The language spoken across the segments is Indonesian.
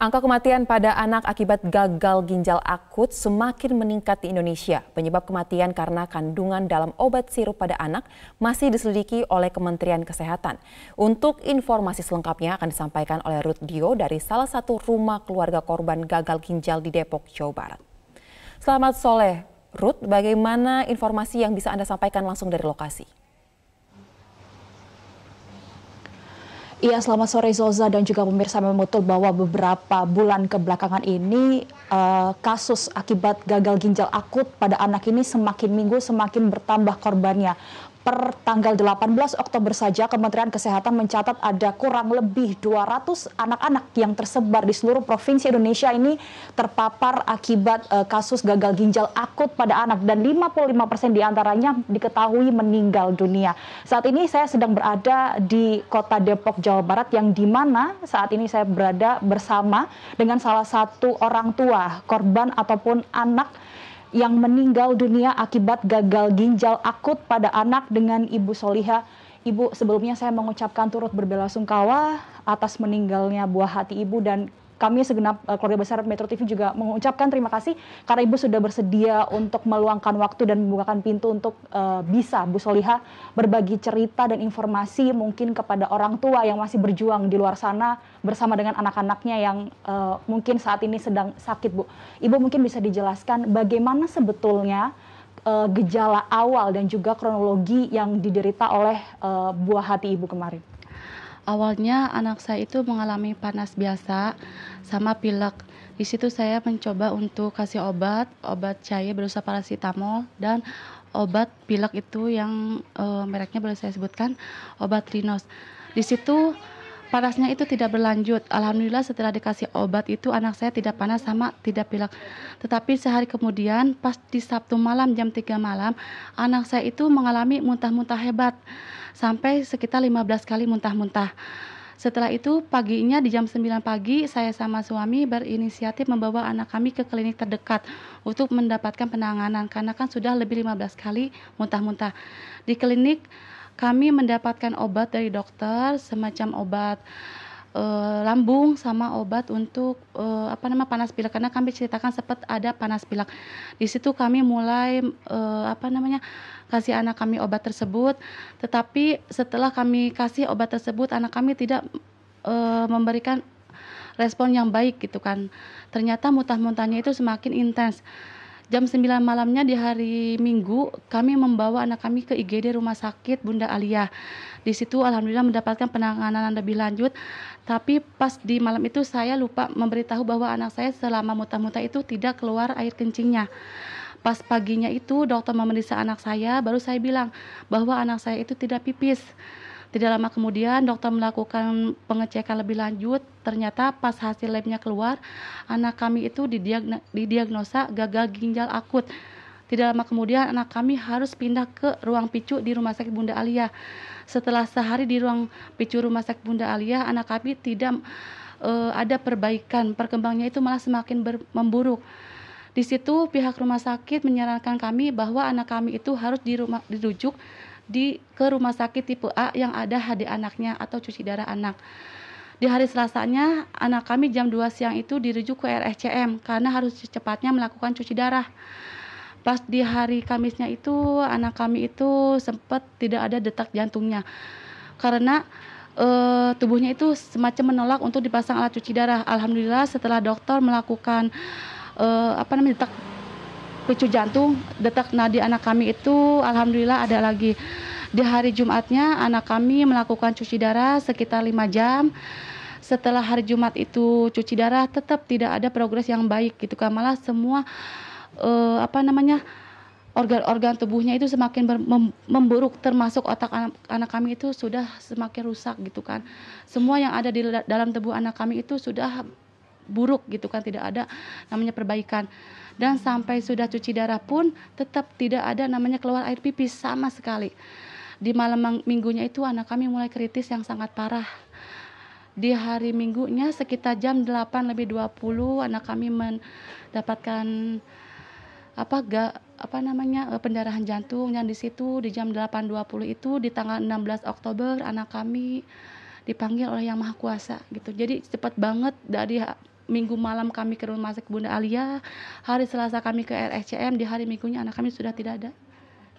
Angka kematian pada anak akibat gagal ginjal akut semakin meningkat di Indonesia. Penyebab kematian karena kandungan dalam obat sirup pada anak masih diselidiki oleh Kementerian Kesehatan. Untuk informasi selengkapnya akan disampaikan oleh Ruth Dio dari salah satu rumah keluarga korban gagal ginjal di Depok, Jawa Barat. Selamat sore, Ruth. Bagaimana informasi yang bisa Anda sampaikan langsung dari lokasi? Iya, selamat sore Zoza dan juga pemirsa memutul bahwa beberapa bulan kebelakangan ini uh, kasus akibat gagal ginjal akut pada anak ini semakin minggu semakin bertambah korbannya. Per tanggal 18 Oktober saja, Kementerian Kesehatan mencatat ada kurang lebih 200 anak-anak yang tersebar di seluruh provinsi Indonesia ini terpapar akibat uh, kasus gagal ginjal akut pada anak dan 55% diantaranya diketahui meninggal dunia. Saat ini saya sedang berada di kota Depok, Jawa Barat yang di mana saat ini saya berada bersama dengan salah satu orang tua korban ataupun anak yang meninggal dunia akibat gagal ginjal akut pada anak dengan Ibu Soliha. Ibu, sebelumnya saya mengucapkan turut berbelasungkawa atas meninggalnya buah hati Ibu dan kami segenap eh, keluarga besar Metro TV juga mengucapkan terima kasih karena Ibu sudah bersedia untuk meluangkan waktu dan membukakan pintu untuk uh, bisa Bu Soliha berbagi cerita dan informasi mungkin kepada orang tua yang masih berjuang di luar sana bersama dengan anak-anaknya yang uh, mungkin saat ini sedang sakit Bu. Ibu mungkin bisa dijelaskan bagaimana sebetulnya uh, gejala awal dan juga kronologi yang diderita oleh uh, buah hati Ibu kemarin. Awalnya anak saya itu mengalami panas biasa sama pilek. Di situ saya mencoba untuk kasih obat, obat cair berusaha parasitamol dan obat pilek itu yang e, mereknya boleh saya sebutkan obat Rinos. Di situ panasnya itu tidak berlanjut. Alhamdulillah setelah dikasih obat itu anak saya tidak panas sama tidak pilek. Tetapi sehari kemudian pas di Sabtu malam jam 3 malam anak saya itu mengalami muntah-muntah hebat sampai sekitar 15 kali muntah-muntah. Setelah itu paginya di jam 9 pagi saya sama suami berinisiatif membawa anak kami ke klinik terdekat untuk mendapatkan penanganan karena kan sudah lebih 15 kali muntah-muntah. Di klinik kami mendapatkan obat dari dokter semacam obat uh, lambung sama obat untuk uh, apa nama panas pilek karena kami ceritakan sempat ada panas pilek. Di situ kami mulai uh, apa namanya kasih anak kami obat tersebut, tetapi setelah kami kasih obat tersebut anak kami tidak uh, memberikan respon yang baik gitu kan. Ternyata muntah-muntahnya itu semakin intens Jam 9 malamnya di hari Minggu, kami membawa anak kami ke IGD Rumah Sakit Bunda Alia. Di situ alhamdulillah mendapatkan penanganan lebih lanjut. Tapi pas di malam itu saya lupa memberitahu bahwa anak saya selama muntah-muntah itu tidak keluar air kencingnya pas paginya itu dokter memeriksa anak saya baru saya bilang bahwa anak saya itu tidak pipis tidak lama kemudian dokter melakukan pengecekan lebih lanjut. Ternyata pas hasil labnya keluar, anak kami itu didiagn didiagnosa gagal ginjal akut. Tidak lama kemudian anak kami harus pindah ke ruang picu di Rumah Sakit Bunda Alia. Setelah sehari di ruang picu Rumah Sakit Bunda Alia, anak kami tidak e, ada perbaikan. perkembangannya itu malah semakin ber, memburuk. Di situ pihak rumah sakit menyarankan kami bahwa anak kami itu harus dirujuk di ke rumah sakit tipe A yang ada HD anaknya atau cuci darah anak. Di hari Selasanya, anak kami jam 2 siang itu dirujuk ke RSCM karena harus secepatnya melakukan cuci darah. Pas di hari Kamisnya itu, anak kami itu sempat tidak ada detak jantungnya karena e, tubuhnya itu semacam menolak untuk dipasang alat cuci darah. Alhamdulillah setelah dokter melakukan e, apa namanya detak picu jantung detak nadi anak kami itu alhamdulillah ada lagi. Di hari Jumatnya anak kami melakukan cuci darah sekitar 5 jam. Setelah hari Jumat itu cuci darah tetap tidak ada progres yang baik gitu kan. Malah semua uh, apa namanya? organ-organ tubuhnya itu semakin ber, mem, memburuk termasuk otak anak, anak kami itu sudah semakin rusak gitu kan semua yang ada di dalam tubuh anak kami itu sudah buruk gitu kan tidak ada namanya perbaikan dan sampai sudah cuci darah pun tetap tidak ada namanya keluar air pipis sama sekali di malam minggunya itu anak kami mulai kritis yang sangat parah di hari minggunya sekitar jam 8 lebih 20 anak kami mendapatkan apa gak apa namanya eh, pendarahan jantung yang di situ di jam 8.20 itu di tanggal 16 Oktober anak kami dipanggil oleh Yang Maha Kuasa gitu. Jadi cepat banget dari Minggu malam kami ke rumah sakit Bunda Alia, hari Selasa kami ke RSCM, di hari Minggunya anak kami sudah tidak ada.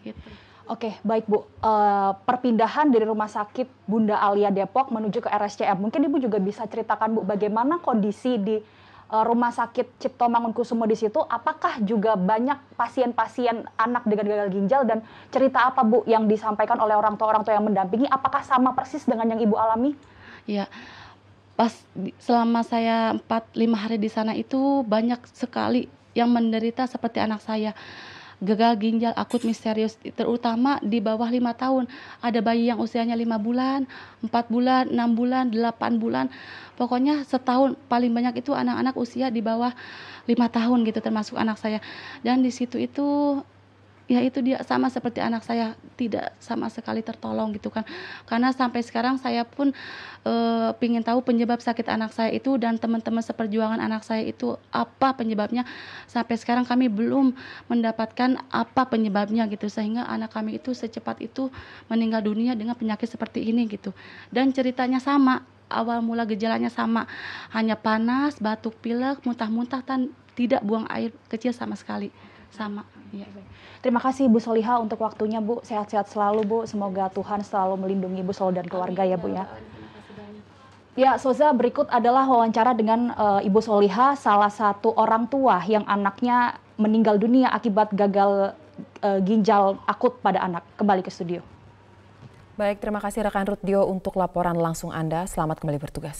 Gitu. Oke, baik Bu. Uh, perpindahan dari Rumah Sakit Bunda Alia Depok menuju ke RSCM. Mungkin Ibu juga bisa ceritakan Bu bagaimana kondisi di uh, Rumah Sakit Cipto Mangunkusumo di situ. Apakah juga banyak pasien-pasien anak dengan gagal ginjal dan cerita apa Bu yang disampaikan oleh orang tua-orang tua yang mendampingi? Apakah sama persis dengan yang Ibu alami? Yeah pas selama saya empat lima hari di sana itu banyak sekali yang menderita seperti anak saya gagal ginjal akut misterius terutama di bawah lima tahun ada bayi yang usianya lima bulan empat bulan enam bulan delapan bulan pokoknya setahun paling banyak itu anak-anak usia di bawah lima tahun gitu termasuk anak saya dan di situ itu ya itu dia sama seperti anak saya tidak sama sekali tertolong gitu kan karena sampai sekarang saya pun e, eh, ingin tahu penyebab sakit anak saya itu dan teman-teman seperjuangan anak saya itu apa penyebabnya sampai sekarang kami belum mendapatkan apa penyebabnya gitu sehingga anak kami itu secepat itu meninggal dunia dengan penyakit seperti ini gitu dan ceritanya sama awal mula gejalanya sama hanya panas batuk pilek muntah-muntah tidak buang air kecil sama sekali sama ya. terima kasih Bu Soliha untuk waktunya Bu sehat-sehat selalu Bu semoga Tuhan selalu melindungi ibu Sol dan keluarga ya Bu ya Ya, Soza, berikut adalah wawancara dengan uh, Ibu Soliha, salah satu orang tua yang anaknya meninggal dunia akibat gagal uh, ginjal akut pada anak. Kembali ke studio. Baik, terima kasih rekan Rudio untuk laporan langsung Anda. Selamat kembali bertugas.